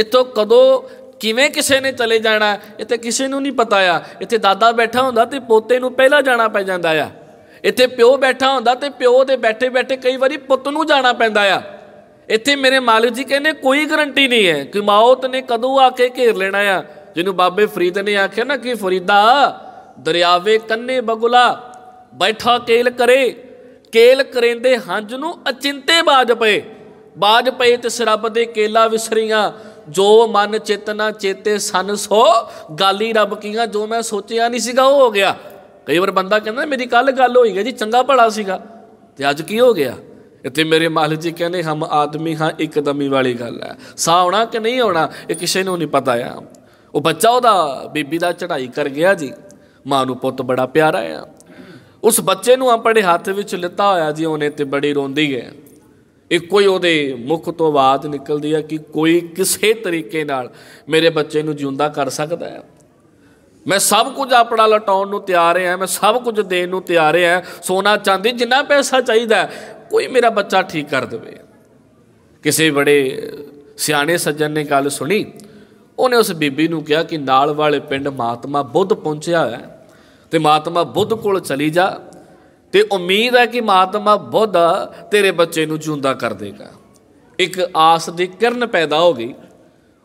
ਇੱਥੋਂ ਕਦੋਂ ਕਿਵੇਂ ਕਿਸੇ ਨੇ ਚਲੇ ਜਾਣਾ ਇੱਥੇ ਕਿਸੇ ਨੂੰ ਨਹੀਂ ਪਤਾ ਆ ਇੱਥੇ ਦਾਦਾ ਬੈਠਾ ਹੁੰਦਾ ਤੇ ਪੋਤੇ ਨੂੰ ਪਹਿਲਾਂ ਜਾਣਾ ਪੈ ਜਾਂਦਾ ਆ ਇੱਥੇ ਪਿਓ ਬੈਠਾ ਹੁੰਦਾ ਤੇ ਪਿਓ ਦੇ ਬੈਠੇ ਬੈਠੇ ਕਈ ਵਾਰੀ ਪੁੱਤ ਨੂੰ ਜਾਣਾ ਪੈਂਦਾ ਆ ਇੱਥੇ ਮੇਰੇ ਮਾਲਕ ਜੀ ਕਹਿੰਦੇ ਕੋਈ ਗਰੰਟੀ ਨਹੀਂ ਹੈ ਕਿ ਮੌਤ ਨੇ ਕਦੋਂ ਆ ਕੇ ਘੇਰ ਲੈਣਾ ਆ ਜਿਹਨੂੰ ਬਾਬੇ ਫਰੀਦ ਨੇ ਆਖਿਆ ਨਾ ਕਿ ਫਰੀਦਾ ਦਰਿਆਵੇ ਕੰਨੇ ਬਗੁਲਾ ਬੈਠਾ ਕੇਲ ਕਰੇ ਕੇਲ ਕਰੇਂਦੇ ਹੰਝ ਨੂੰ ਅਚਿੰਤੇ ਬਾਜ ਪਏ ਬਾਜ ਪਏ ਤੇ ਸਰਬ ਦੇ ਕੇਲਾ ਵਿਸਰੀਆਂ ਜੋ ਮਨ ਚੇਤਨਾ ਚੇਤੇ ਸਨ ਸੋ ਗਾਲੀ ਰੱਬ ਕੀਆਂ ਜੋ ਮੈਂ ਸੋਚਿਆ ਨਹੀਂ ਸੀਗਾ ਉਹ ਹੋ ਗਿਆ ਕਈ ਵਾਰ ਬੰਦਾ ਕਹਿੰਦਾ ਮੇਰੀ ਕੱਲ ਗੱਲ ਹੋਈ ਗਈ ਜੀ ਚੰਗਾ ਭਲਾ ਸੀਗਾ ਤੇ ਅੱਜ ਕੀ ਹੋ ਗਿਆ ਇੱਥੇ ਮੇਰੇ ਮਾਲਕ ਜੀ ਕਹਿੰਦੇ ਹਮ ਆਦਮੀ ਹਾਂ ਇੱਕਦਮੀ ਵਾਲੀ ਗੱਲ ਹੈ ਸਾ ਆਉਣਾ ਕਿ ਨਹੀਂ ਆਉਣਾ ਇਹ ਕਿਸੇ ਨੂੰ ਨਹੀਂ ਪਤਾ ਆ ਉਹ ਬੱਚਾ ਉਹਦਾ ਬੀਬੀ ਦਾ ਚੜਾਈ ਕਰ ਗਿਆ ਜੀ ਮਾਂ ਨੂੰ ਪੁੱਤ ਬੜਾ ਪਿਆਰਾ ਆ ਉਸ ਬੱਚੇ ਨੂੰ ਆਪਣੇ ਹੱਥ ਵਿੱਚ ਲਿੱਤਾ ਹੋਇਆ ਜੀ ਉਹਨੇ ਤੇ ਬੜੀ ਰੋਂਦੀ ਹੈ ਇੱਕੋ ਹੀ ਉਹਦੇ ਮੁਖ ਤੋਂ ਆਵਾਜ਼ ਨਿਕਲਦੀ ਆ ਕਿ ਕੋਈ ਕਿਸੇ ਤਰੀਕੇ ਨਾਲ ਮੇਰੇ ਬੱਚੇ ਨੂੰ ਜਿਉਂਦਾ ਕਰ ਸਕਦਾ ਹੈ ਮੈਂ ਸਭ ਕੁਝ ਆਪਣਾ ਲਟਾਉਣ ਨੂੰ ਤਿਆਰ ਹਾਂ ਮੈਂ ਸਭ ਕੁਝ ਦੇਣ ਨੂੰ ਤਿਆਰ ਹਾਂ ਸੋਨਾ ਚਾਂਦੀ ਜਿੰਨਾ ਪੈਸਾ ਚਾਹੀਦਾ ਕੋਈ ਮੇਰਾ ਬੱਚਾ ਠੀਕ ਕਰ ਦੇਵੇ ਕਿਸੇ ਬੜੇ ਸਿਆਣੇ ਸੱਜਣ ਨੇ ਗੱਲ ਸੁਣੀ ਉਹਨੇ ਉਸ ਬੀਬੀ ਨੂੰ ਕਿਹਾ ਕਿ ਨਾਲ ਵਾਲੇ ਪਿੰਡ ਮਾਤਮਾ ਬੁੱਧ ਪਹੁੰਚਿਆ ਹੈ ਤੇ ਮਾਤਮਾ ਬੁੱਧ ਕੋਲ ਚਲੀ ਜਾ ਤੇ ਉਮੀਦ ਹੈ ਕਿ ਮਾਤਮਾ ਬੁੱਧਾ ਤੇਰੇ ਬੱਚੇ ਨੂੰ ਜੁੰਦਾ ਕਰ ਦੇਗਾ ਇੱਕ ਆਸ ਦੀ ਕਿਰਨ ਪੈਦਾ ਹੋ ਗਈ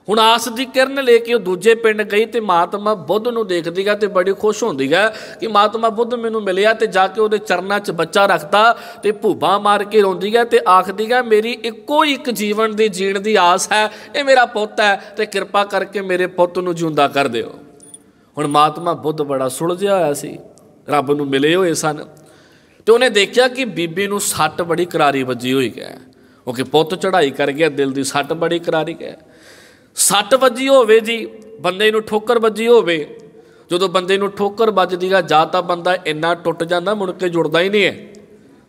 ਹੁਣ ਆਸ ਦੀ ਕਿਰਨ ਲੈ ਕੇ ਉਹ ਦੂਜੇ ਪਿੰਡ ਗਈ ਤੇ ਮਾਤਮਾ ਬੁੱਧ ਨੂੰ ਦੇਖਦੀਗਾ ਤੇ ਬੜੀ ਖੁਸ਼ ਹੁੰਦੀਗਾ ਕਿ ਮਾਤਮਾ ਬੁੱਧ ਮੈਨੂੰ ਮਿਲਿਆ ਤੇ ਜਾ ਕੇ ਉਹਦੇ ਚਰਨਾਂ 'ਚ ਬੱਚਾ ਰੱਖਦਾ ਤੇ ਭੂਬਾ ਮਾਰ ਕੇ ਰੋਂਦੀਗਾ ਤੇ ਆਖਦੀਗਾ ਮੇਰੀ ਇੱਕੋ ਇੱਕ ਜੀਵਨ ਦੀ ਜੀਣ ਦੀ ਆਸ ਹੈ ਇਹ ਮੇਰਾ ਪੁੱਤ ਹੈ ਤੇ ਕਿਰਪਾ ਕਰਕੇ ਮੇਰੇ ਪੁੱਤ ਨੂੰ ਜੁੰਦਾ ਕਰ ਦਿਓ ਹੁਣ ਮਾਤਮਾ ਬੁੱਧ ਬੜਾ ਸੁਲਝਿਆ ਹੋਇਆ ਸੀ ਰੱਬ ਨੂੰ ਮਿਲੇ ਹੋਏ ਸਨ ਤੇ ਉਹਨੇ ਦੇਖਿਆ ਕਿ ਬੀਬੀ ਨੂੰ ਸੱਟ ਬੜੀ ਕਰਾਰੀ ਵੱਜੀ ਹੋਈ ਹੈ ਉਹ ਕਿ ਪੁੱਤ ਚੜਾਈ ਕਰ ਗਿਆ ਦਿਲ ਦੀ ਸੱਟ ਬੜੀ ਕਰਾਰੀ ਹੈ ਸੱਟ ਵੱਜੀ ਹੋਵੇ ਜੀ ਬੰਦੇ ਨੂੰ ਠੋਕਰ ਵੱਜੀ ਹੋਵੇ ਜਦੋਂ ਬੰਦੇ ਨੂੰ ਠੋਕਰ ਵੱਜਦੀ ਆ ਜਾਂ ਤਾਂ ਬੰਦਾ ਇੰਨਾ ਟੁੱਟ ਜਾਂਦਾ ਮੁੜ ਕੇ ਜੁੜਦਾ ਹੀ ਨਹੀਂ ਹੈ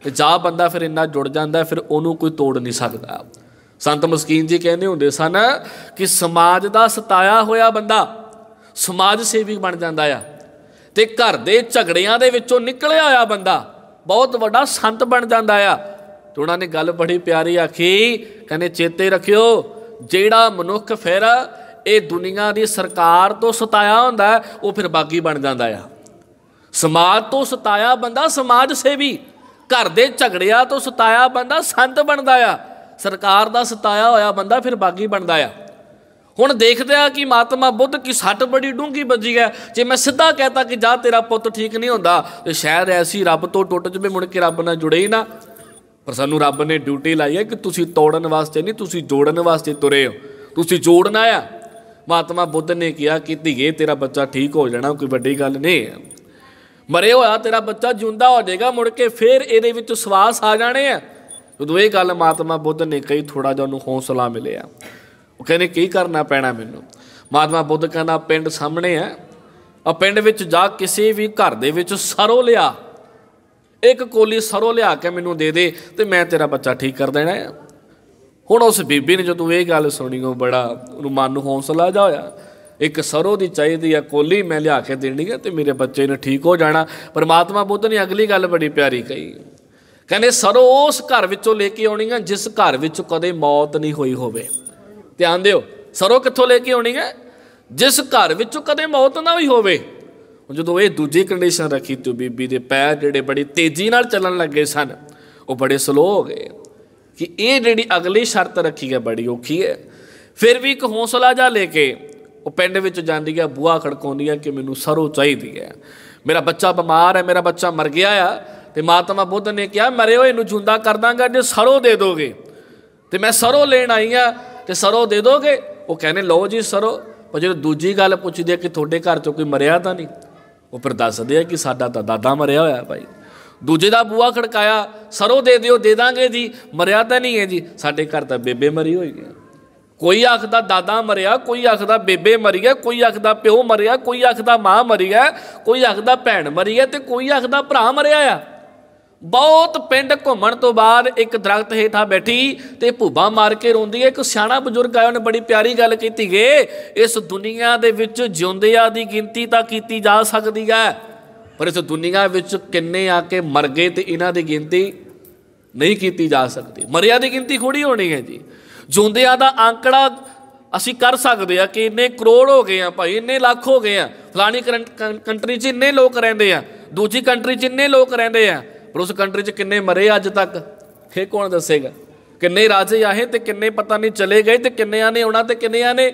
ਤੇ ਜਾਂ ਬੰਦਾ ਫਿਰ ਇੰਨਾ ਜੁੜ ਜਾਂਦਾ ਫਿਰ ਉਹਨੂੰ ਕੋਈ ਤੋੜ ਨਹੀਂ ਸਕਦਾ ਸੰਤ ਮਸਕੀਨ ਜੀ ਕਹਿੰਦੇ ਹੁੰਦੇ ਸਨ ਕਿ ਸਮਾਜ ਦਾ ਸਤਾਇਆ ਹੋਇਆ ਬੰਦਾ ਸਮਾਜ ਸੇਵੀ ਬਣ ਜਾਂਦਾ ਆ ਤੇ ਘਰ ਦੇ ਝਗੜਿਆਂ ਦੇ ਵਿੱਚੋਂ ਨਿਕਲਿਆ ਆ ਬੰਦਾ ਬਹੁਤ ਵੱਡਾ ਸੰਤ ਬਣ ਜਾਂਦਾ ਆ ਤੇ ਉਹਨਾਂ ਨੇ ਗੱਲ ਬੜੀ ਪਿਆਰੀ ਆਖੀ ਕਹਿੰਦੇ ਚੇਤੇ ਰੱਖਿਓ ਜਿਹੜਾ ਮਨੁੱਖ ਫਿਰ ਇਹ ਦੁਨੀਆ ਦੀ ਸਰਕਾਰ ਤੋਂ ਸਤਾਇਆ ਹੁੰਦਾ ਉਹ ਫਿਰ ਬਾਗੀ ਬਣ ਜਾਂਦਾ ਆ ਸਮਾਜ ਤੋਂ ਸਤਾਇਆ ਬੰਦਾ ਸਮਾਜ ਸੇਵੀ ਘਰ ਦੇ ਝਗੜਿਆ ਤੋਂ ਸਤਾਇਆ ਬੰਦਾ ਸੰਤ ਬਣਦਾ ਆ ਸਰਕਾਰ ਦਾ ਸਤਾਇਆ ਹੋਇਆ ਬੰਦਾ ਫਿਰ ਬਾਗੀ ਬਣਦਾ ਆ ਹੁਣ ਦੇਖਦੇ ਆ ਕਿ ਮਾਤਮਾ ਬੁੱਧ ਕੀ ਸੱਟ ਬੜੀ ਡੂੰਗੀ ਵੱਜੀ ਹੈ ਜੇ ਮੈਂ ਸਿੱਧਾ ਕਹਤਾ ਕਿ ਜਾ ਤੇਰਾ ਪੁੱਤ ਠੀਕ ਨਹੀਂ ਹੁੰਦਾ ਤੇ ਸ਼ਾਇਦ ਐਸੀ ਰੱਬ ਤੋਂ ਟੁੱਟ ਜਵੇ ਮੁੜ ਕੇ ਰੱਬ ਨਾਲ ਜੁੜੇ ਹੀ ਨਾ ਪਰ ਸਾਨੂੰ ਰੱਬ ਨੇ ਡਿਊਟੀ ਲਾਈ ਹੈ ਕਿ ਤੁਸੀਂ ਤੋੜਨ ਵਾਸਤੇ ਨਹੀਂ ਤੁਸੀਂ ਜੋੜਨ ਵਾਸਤੇ ਤੁਰੇ ਹੋ ਤੁਸੀਂ ਜੋੜਨਾ ਆ ਮਾਤਮਾ ਬੁੱਧ ਨੇ ਕਿਹਾ ਕਿ ਧੀਏ ਤੇਰਾ ਬੱਚਾ ਠੀਕ ਹੋ ਜਾਣਾ ਕੋਈ ਵੱਡੀ ਗੱਲ ਨਹੀਂ ਹੈ ਮਰੇ ਹੋਇਆ ਤੇਰਾ ਬੱਚਾ ਜਿੰਦਾ ਹੋ ਜਾਏਗਾ ਮੁੜ ਕੇ ਫੇਰ ਇਹਦੇ ਵਿੱਚ ਸਵਾਸ ਆ ਜਾਣੇ ਆ ਜਦੋਂ ਇਹ ਗੱਲ ਮਾਤਮਾ ਬੁੱਧ ਨੇ ਕਹੀ ਥੋੜਾ ਜਿਹਾ ਉਹਨੂੰ ਹੌਸਲਾ ਮਿਲਿਆ ਉਹ ਕਹਿੰਦੇ ਕੀ ਕਰਨਾ ਪੈਣਾ ਮੈਨੂੰ ਮਹਾਤਮਾ ਬੁੱਧ ਕਹਿੰਦਾ ਪਿੰਡ ਸਾਹਮਣੇ ਆ ਆ ਪਿੰਡ ਵਿੱਚ ਜਾ ਕਿਸੇ ਵੀ ਘਰ ਦੇ ਵਿੱਚ ਸਰੋ ਲਿਆ ਇੱਕ ਕੋਲੀ ਸਰੋ ਲਿਆ ਕੇ ਮੈਨੂੰ ਦੇ ਦੇ ਤੇ ਮੈਂ ਤੇਰਾ ਬੱਚਾ ਠੀਕ ਕਰ ਦੇਣਾ ਹੈ ਹੁਣ ਉਸ ਬੀਬੀ ਨੇ ਜਦੋਂ ਇਹ ਗੱਲ ਸੁਣੀ ਉਹ ਬੜਾ ਉਹਨੂੰ ਮਨ ਨੂੰ ਹੌਸਲਾ ਜਾ ਹੋਇਆ ਇੱਕ ਸਰੋ ਦੀ ਚਾਹੀਦੀ ਆ ਕੋਲੀ ਮੈਂ ਲਿਆ ਕੇ ਦੇਣੀ ਹੈ ਤੇ ਮੇਰੇ ਬੱਚੇ ਨੇ ਠੀਕ ਹੋ ਜਾਣਾ ਪਰਮਾਤਮਾ ਬੁੱਧ ਨੇ ਅਗਲੀ ਗੱਲ ਬੜੀ ਪਿਆਰੀ ਕਹੀ ਕਹਿੰਦੇ ਸਰੋ ਉਸ ਘਰ ਵਿੱਚੋਂ ਲੈ ਕੇ ਆਉਣੀ ਆ ਜਿਸ ਘਰ ਵਿੱਚ ਕਦੇ ਮੌਤ ਨਹੀਂ ਹੋਈ ਹੋਵੇ ਧਿਆਨ ਦਿਓ ਸਰੋਂ ਕਿੱਥੋਂ ਲੈ ਕੇ ਆਉਣੀ ਹੈ ਜਿਸ ਘਰ ਵਿੱਚੋਂ ਕਦੇ ਮੌਤ ਨਾ ਹੋਈ ਹੋਵੇ ਜਦੋਂ ਇਹ ਦੂਜੀ ਕੰਡੀਸ਼ਨ ਰੱਖੀ ਤੂੰ ਬੀਬੀ ਦੇ ਪੈਰ ਜਿਹੜੇ ਬੜੀ ਤੇਜ਼ੀ ਨਾਲ ਚੱਲਣ ਲੱਗੇ ਸਨ ਉਹ ਬੜੇ ਸਲੋ ਹੋ ਗਏ ਕਿ ਇਹ ਜਿਹੜੀ ਅਗਲੀ ਸ਼ਰਤ ਰੱਖੀ ਹੈ ਬੜੀ ਔਖੀ ਹੈ ਫਿਰ ਵੀ ਇੱਕ ਹੌਸਲਾ ਜਾ ਲੈ ਕੇ ਉਹ ਪਿੰਡ ਵਿੱਚ ਜਾਂਦੀ ਹੈ ਬੂਆ ਖੜਕਾਉਂਦੀ ਹੈ ਕਿ ਮੈਨੂੰ ਸਰੋਂ ਚਾਹੀਦੀ ਹੈ ਮੇਰਾ ਬੱਚਾ ਬਿਮਾਰ ਹੈ ਮੇਰਾ ਬੱਚਾ ਮਰ ਗਿਆ ਆ ਤੇ ਮਾਤਾ ਬੁੱਧ ਨੇ ਕਿਹਾ ਮਰੇ ਹੋਏ ਨੂੰ ਜੁੰਦਾ ਕਰ ਦਾਂਗਾ ਜੇ ਸਰੋਂ ਦੇ ਦੋਗੇ ਤੇ ਮੈਂ ਸਰੋਂ ਲੈਣ ਆਈ ਆ ਤੇ ਸਰੋ ਦੇ ਦੋਗੇ ਉਹ ਕਹਿੰਦੇ ਲਓ ਜੀ ਸਰੋ ਪਰ ਜਦੋਂ ਦੂਜੀ ਗੱਲ ਪੁੱਛਦੇ ਕਿ ਤੁਹਾਡੇ ਘਰ ਚੋਂ ਕੋਈ ਮਰਿਆ ਤਾਂ ਨਹੀਂ ਉਹ ਫਿਰ ਦੱਸਦੇ ਆ ਕਿ ਸਾਡਾ ਤਾਂ ਦਾਦਾ ਮਰਿਆ ਹੋਇਆ ਭਾਈ ਦੂਜੇ ਦਾ ਬੂਆ ਖੜਕਾਇਆ ਸਰੋ ਦੇ ਦਿਓ ਦੇ ਦਾਂਗੇ ਜੀ ਮਰਿਆ ਤਾਂ ਨਹੀਂ ਹੈ ਜੀ ਸਾਡੇ ਘਰ ਤਾਂ ਬੇਬੇ ਮਰੀ ਹੋਈ ਹੈ ਕੋਈ ਆਖਦਾ ਦਾਦਾ ਮਰਿਆ ਕੋਈ ਆਖਦਾ ਬੇਬੇ ਮਰੀ ਹੈ ਕੋਈ ਆਖਦਾ ਪਿਓ ਮਰਿਆ ਕੋਈ ਆਖਦਾ ਮਾਂ ਮਰੀ ਹੈ ਕੋਈ ਆਖਦਾ ਭੈਣ ਮਰੀ ਹੈ ਤੇ ਕੋਈ ਆਖਦਾ ਭਰਾ ਮਰਿਆ ਆ ਬਹੁਤ ਪਿੰਡ ਘੁੰਮਣ ਤੋਂ ਬਾਅਦ ਇੱਕ ਦਰਖਤ ਹੇਠਾਂ ਬੈਠੀ ਤੇ ਭੂਬਾ ਮਾਰ ਕੇ ਰੋਂਦੀ ਹੈ ਇੱਕ ਸਿਆਣਾ ਬਜ਼ੁਰਗ ਆਇਆ ਉਹਨੇ ਬੜੀ ਪਿਆਰੀ ਗੱਲ ਕੀਤੀ ਗਏ ਇਸ ਦੁਨੀਆ ਦੇ ਵਿੱਚ ਜਿਉਂਦਿਆਂ ਦੀ ਗਿਣਤੀ ਤਾਂ ਕੀਤੀ ਜਾ ਸਕਦੀ ਹੈ ਪਰ ਇਸ ਦੁਨੀਆ ਵਿੱਚ ਕਿੰਨੇ ਆ ਕੇ ਮਰ ਗਏ ਤੇ ਇਹਨਾਂ ਦੀ ਗਿਣਤੀ ਨਹੀਂ ਕੀਤੀ ਜਾ ਸਕਦੀ ਮਰਿਆ ਦੀ ਗਿਣਤੀ ਖੋੜੀ ਹੋਣੀ ਹੈ ਜੀ ਜਿਉਂਦਿਆਂ ਦਾ ਅੰਕੜਾ ਅਸੀਂ ਕਰ ਸਕਦੇ ਆ ਕਿ ਇੰਨੇ ਕਰੋੜ ਹੋ ਗਏ ਆ ਭਾਈ ਇੰਨੇ ਲੱਖ ਹੋ ਗਏ ਆ ਫਲਾਣੀ ਕੰਟਰੀ 'ਚ ਇੰਨੇ ਲੋਕ ਰਹਿੰਦੇ ਆ ਦੂਜੀ ਕੰਟਰੀ 'ਚ ਇੰਨੇ ਲੋਕ ਰਹਿੰਦੇ ਆ ਪਰ ਉਸ ਕੰਟਰੀ 'ਚ ਕਿੰਨੇ ਮਰੇ ਅੱਜ ਤੱਕ ਇਹ ਕੋਣ ਦੱਸੇਗਾ ਕਿੰਨੇ ਰਾਜੇ ਆਏ ਤੇ ਕਿੰਨੇ ਪਤਾ ਨਹੀਂ ਚਲੇ ਗਏ ਤੇ ਕਿੰਨਿਆਂ ਨੇ ਆਉਣਾ ਤੇ ਕਿੰਨਿਆਂ ਨੇ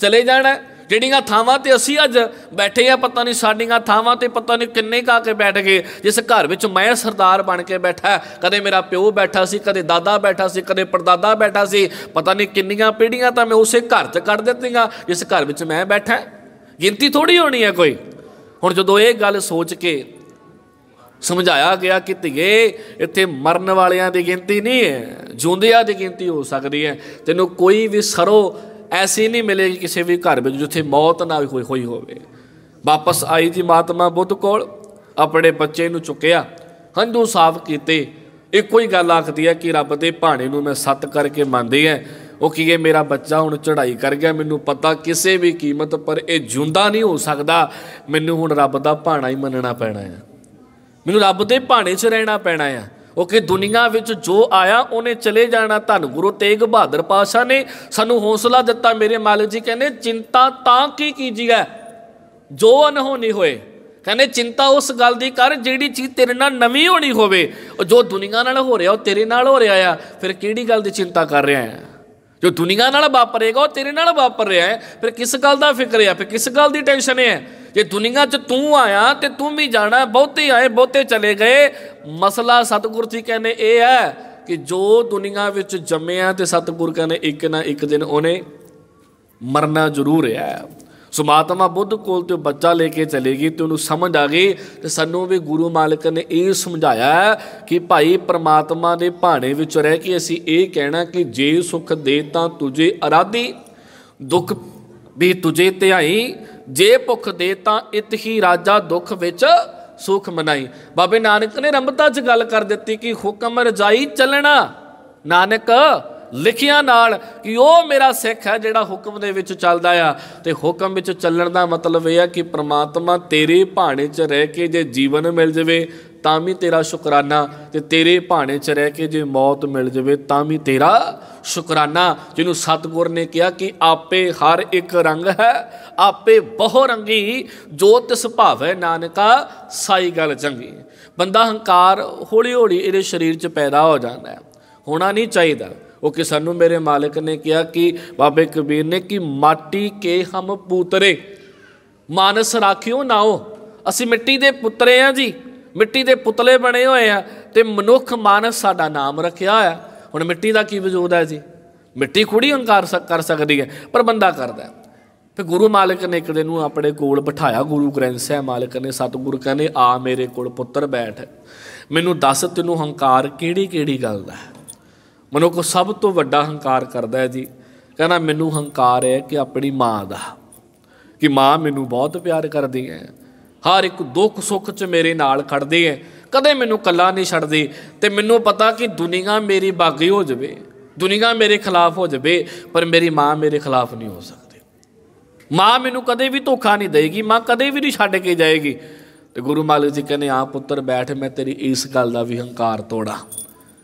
ਚਲੇ ਜਾਣਾ ਜਿਹੜੀਆਂ ਥਾਵਾਂ ਤੇ ਅਸੀਂ ਅੱਜ ਬੈਠੇ ਆ ਪਤਾ ਨਹੀਂ ਸਾਡੀਆਂ ਥਾਵਾਂ ਤੇ ਪਤਾ ਨਹੀਂ ਕਿੰਨੇ ਕਾ ਕੇ ਬੈਠ ਗਏ ਜਿਸ ਘਰ ਵਿੱਚ ਮੈਂ ਸਰਦਾਰ ਬਣ ਕੇ ਬੈਠਾ ਕਦੇ ਮੇਰਾ ਪਿਓ ਬੈਠਾ ਸੀ ਕਦੇ ਦਾਦਾ ਬੈਠਾ ਸੀ ਕਦੇ ਪਰਦਾਦਾ ਬੈਠਾ ਸੀ ਪਤਾ ਨਹੀਂ ਕਿੰਨੀਆਂ ਪੀੜ੍ਹੀਆਂ ਤਾਂ ਮੈਂ ਉਸੇ ਘਰ 'ਚ ਕੱਢ ਦਿੱਤੀਆਂ ਜਿਸ ਘਰ ਵਿੱਚ ਮੈਂ ਬੈਠਾ ਗਿਣਤੀ ਥੋੜੀ ਹੋਣੀ ਹੈ ਕੋਈ ਹੁਣ ਜਦੋਂ ਇਹ ਗੱਲ ਸੋਚ ਕੇ ਸਮਝਾਇਆ ਗਿਆ ਕਿ ਧੀਏ ਇੱਥੇ ਮਰਨ ਵਾਲਿਆਂ ਦੀ ਗਿਣਤੀ ਨਹੀਂ ਹੈ ਜਿਉਂਦਿਆਂ ਦੀ ਗਿਣਤੀ ਹੋ ਸਕਦੀ ਹੈ ਤੈਨੂੰ ਕੋਈ ਵੀ ਸਰੋ ਐਸੀ ਨਹੀਂ ਮਿਲੇਗੀ ਕਿਸੇ ਵੀ ਘਰ ਵਿੱਚ ਜਿੱਥੇ ਮੌਤ ਨਾ ਹੋਈ ਹੋਈ ਹੋਵੇ ਵਾਪਸ ਆਈ ਜੀ ਮਾਤਮਾ ਬੁੱਧ ਕੋਲ ਆਪਣੇ ਬੱਚੇ ਨੂੰ ਚੁੱਕਿਆ ਹੰਝੂ ਸਾਫ਼ ਕੀਤੇ ਇੱਕੋ ਹੀ ਗੱਲ ਆਖਦੀ ਹੈ ਕਿ ਰੱਬ ਦੇ ਭਾਣੇ ਨੂੰ ਮੈਂ ਸੱਤ ਕਰਕੇ ਮੰਨਦੀ ਐ ਉਹ ਕੀ ਇਹ ਮੇਰਾ ਬੱਚਾ ਹੁਣ ਚੜਾਈ ਕਰ ਗਿਆ ਮੈਨੂੰ ਪਤਾ ਕਿਸੇ ਵੀ ਕੀਮਤ ਪਰ ਇਹ ਜੁੰਦਾ ਨਹੀਂ ਹੋ ਸਕਦਾ ਮੈਨੂੰ ਹੁਣ ਰੱਬ ਦਾ ਭਾਣਾ ਹੀ ਮੰਨਣਾ ਪੈਣਾ ਹੈ ਮੈਨੂੰ ਰੱਬ ਦੇ ਭਾਣੇ 'ਚ ਰਹਿਣਾ ਪੈਣਾ ਆ ਉਹ ਕਿ ਦੁਨੀਆ ਵਿੱਚ ਜੋ ਆਇਆ ਉਹਨੇ ਚਲੇ ਜਾਣਾ ਧੰਨ ਗੁਰੂ ਤੇਗ ਬਹਾਦਰ ਪਾਸ਼ਾ ਨੇ ਸਾਨੂੰ ਹੌਸਲਾ ਦਿੱਤਾ ਮੇਰੇ ਮਾਲਕ ਜੀ ਕਹਿੰਦੇ ਚਿੰਤਾ ਤਾਂ ਕੀ ਕੀਜੀਗਾ ਜੋ ਅਨਹੋਣੀ ਹੋਏ ਕਹਿੰਦੇ ਚਿੰਤਾ ਉਸ ਗੱਲ ਦੀ ਕਰ ਜਿਹੜੀ ਚੀਜ਼ ਤੇਰੇ ਨਾਲ ਨਵੀਂ ਹੋਣੀ ਹੋਵੇ ਉਹ ਜੋ ਦੁਨੀਆ ਨਾਲ ਹੋ ਰਿਹਾ ਉਹ ਤੇਰੇ ਨਾਲ ਹੋ ਰਿਹਾ ਆ ਫਿਰ ਕਿਹੜੀ ਗੱਲ ਦੀ ਚਿੰਤਾ ਕਰ ਰਿਹਾ ਹੈ ਜੋ ਦੁਨੀਆ ਨਾਲ ਵਾਪਰੇਗਾ ਉਹ ਤੇਰੇ ਨਾਲ ਵਾਪਰ ਰਿਹਾ ਹੈ ਫਿਰ ਕਿਸ ਗੱਲ ਦਾ ਫਿਕਰ ਹੈ ਫਿਰ ਕਿਸ ਗੱਲ ਦੀ ਟੈਨਸ਼ਨ ਹੈ ਜੇ ਦੁਨੀਆ 'ਚ ਤੂੰ ਆਇਆ ਤੇ ਤੂੰ ਵੀ ਜਾਣਾ ਬਹੁਤੇ ਆਏ ਬਹੁਤੇ ਚਲੇ ਗਏ ਮਸਲਾ ਸਤਗੁਰ ਜੀ ਕਹਿੰਦੇ ਇਹ ਹੈ ਕਿ ਜੋ ਦੁਨੀਆ ਵਿੱਚ ਜੰਮਿਆ ਤੇ ਸਤਗੁਰ ਕਹਿੰਦੇ ਇੱਕ ਨਾ ਇੱਕ ਦਿਨ ਉਹਨੇ ਮਰਨਾ ਜ਼ਰੂਰ ਹੈ ਸੁਮਾਤਮਾ ਬੁੱਧ ਕੋਲ ਤੇ ਬੱਚਾ ਲੈ ਕੇ ਚਲੇਗੀ ਤੇ ਉਹਨੂੰ ਸਮਝ ਆ ਗਈ ਤੇ ਸਾਨੂੰ ਵੀ ਗੁਰੂ ਮਾਲਕ ਨੇ ਇਹ ਸਮਝਾਇਆ ਕਿ ਭਾਈ ਪ੍ਰਮਾਤਮਾ ਦੇ ਭਾਣੇ ਵਿੱਚ ਰਹਿ ਕੇ ਅਸੀਂ ਇਹ ਕਹਿਣਾ ਕਿ ਜੇ ਸੁਖ ਦੇ ਤਾਂ ਤੁਝੇ ਅਰਾਧੀ ਦੁੱਖ ਵੀ ਤੁਝੇ ਧਿਆਈ ਜੇ ਭੁਖ ਦੇ ਤਾਂ ਇਤ ਹੀ ਰਾਜਾ ਦੁੱਖ ਵਿੱਚ ਸੁਖ ਮਨਾਈ ਬਾਬੇ ਨਾਨਕ ਨੇ ਰਮਤਾ 'ਚ ਗੱਲ ਕਰ ਦਿੱਤੀ ਕਿ ਹੁਕਮ ਰਜਾਈ ਚੱਲਣਾ ਨਾਨਕ ਲਿਖਿਆ ਨਾਲ ਕਿ ਉਹ ਮੇਰਾ ਸਿੱਖ ਹੈ ਜਿਹੜਾ ਹੁਕਮ ਦੇ ਵਿੱਚ ਚੱਲਦਾ ਆ ਤੇ ਹੁਕਮ ਵਿੱਚ ਚੱਲਣ ਦਾ ਮਤਲਬ ਇਹ ਆ ਕਿ ਪ੍ਰਮਾਤਮਾ ਤੇਰੇ ਭਾਣੇ 'ਚ ਰਹਿ ਕੇ ਜੇ ਜੀਵਨ ਮਿਲ ਜਵੇ ਤਾਂ ਵੀ ਤੇਰਾ ਸ਼ੁਕਰਾਨਾ ਤੇ ਤੇਰੇ ਭਾਣੇ 'ਚ ਰਹਿ ਕੇ ਜੇ ਮੌਤ ਮਿਲ ਜਵੇ ਤਾਂ ਵੀ ਤੇਰਾ ਸ਼ੁਕਰਾਨਾ ਜਿਹਨੂੰ ਸਤਗੁਰ ਨੇ ਕਿਹਾ ਕਿ ਆਪੇ ਹਰ ਇੱਕ ਰੰਗ ਹੈ ਆਪੇ ਬਹੁ ਰੰਗੀ ਜੋ ਸੁਭਾਵੈ ਨਾਨਕਾ ਸਾਈ ਗੱਲ ਚੰਗੀ ਬੰਦਾ ਹੰਕਾਰ ਹੌਲੀ ਹੌਲੀ ਇਹਦੇ ਸਰੀਰ 'ਚ ਪੈਦਾ ਹੋ ਜਾਂਦਾ ਹੋਣਾ ਨਹੀਂ ਚਾਹੀਦਾ ਉਹ ਕਿ ਸਾਨੂੰ ਮੇਰੇ ਮਾਲਕ ਨੇ ਕਿਹਾ ਕਿ ਬਾਬੇ ਕਬੀਰ ਨੇ ਕਿ ਮਾਟੀ ਕੇ ਹਮ ਪੂਤਰੇ ਮਾਨਸ ਰਾਖਿਓ ਨਾਓ ਅਸੀਂ ਮਿੱਟੀ ਦੇ ਪੁੱਤਰੇ ਆ ਜੀ ਮਿੱਟੀ ਦੇ ਪੁਤਲੇ ਬਣੇ ਹੋਏ ਆ ਤੇ ਮਨੁੱਖ ਮਾਨਸ ਸਾਡਾ ਨਾਮ ਰੱਖਿਆ ਆ ਹੁਣ ਮਿੱਟੀ ਦਾ ਕੀ ਵਜੂਦ ਹੈ ਜੀ ਮਿੱਟੀ ਖੁੜੀ ਹੰਕਾਰ ਕਰ ਸਕਦੀ ਹੈ ਪਰ ਬੰਦਾ ਕਰਦਾ ਫਿਰ ਗੁਰੂ ਮਾਲਕ ਨੇ ਇੱਕ ਦਿਨ ਨੂੰ ਆਪਣੇ ਕੋਲ ਬਿਠਾਇਆ ਗੁਰੂ ਗ੍ਰੰਥ ਸਾਹਿਬ ਮਾਲਕ ਨੇ ਸਤਿਗੁਰ ਕਹਿੰਦੇ ਆ ਮੇਰੇ ਕੋਲ ਪੁੱਤਰ ਬੈਠ ਮੈਨੂੰ ਦੱਸ ਤੈਨੂੰ ਹੰਕਾਰ ਕਿਹੜੀ ਕਿਹੜੀ ਗੱਲ ਦਾ ਹੈ ਮਨੁੱਖ ਸਭ ਤੋਂ ਵੱਡਾ ਹੰਕਾਰ ਕਰਦਾ ਹੈ ਜੀ ਕਹਿੰਦਾ ਮੈਨੂੰ ਹੰਕਾਰ ਹੈ ਕਿ ਆਪਣੀ ਮਾਂ ਦਾ ਕਿ ਮਾਂ ਮੈਨੂੰ ਬਹੁਤ ਪਿਆਰ ਕਰਦੀ ਹੈ ਹਰ ਇੱਕ ਦੁੱਖ ਸੁੱਖ 'ਚ ਮੇਰੇ ਨਾਲ ਖੜਦੇ ਐ ਕਦੇ ਮੈਨੂੰ ਕੱਲਾ ਨਹੀਂ ਛੱਡਦੇ ਤੇ ਮੈਨੂੰ ਪਤਾ ਕਿ ਦੁਨੀਆ ਮੇਰੀ ਬਾਗੀ ਹੋ ਜਾਵੇ ਦੁਨੀਆ ਮੇਰੇ ਖਿਲਾਫ ਹੋ ਜਾਵੇ ਪਰ ਮੇਰੀ ਮਾਂ ਮੇਰੇ ਖਿਲਾਫ ਨਹੀਂ ਹੋ ਸਕਦੀ ਮਾਂ ਮੈਨੂੰ ਕਦੇ ਵੀ ਧੋਖਾ ਨਹੀਂ ਦੇਗੀ ਮਾਂ ਕਦੇ ਵੀ ਨਹੀਂ ਛੱਡ ਕੇ ਜਾਏਗੀ ਤੇ ਗੁਰੂ ਮਾਲਕ ਜੀ ਕਹਿੰਦੇ ਆ ਪੁੱਤਰ ਬੈਠ ਮੈਂ ਤੇਰੀ ਇਸ ਗੱਲ ਦਾ ਵੀ ਹੰਕਾਰ ਤੋੜਾਂ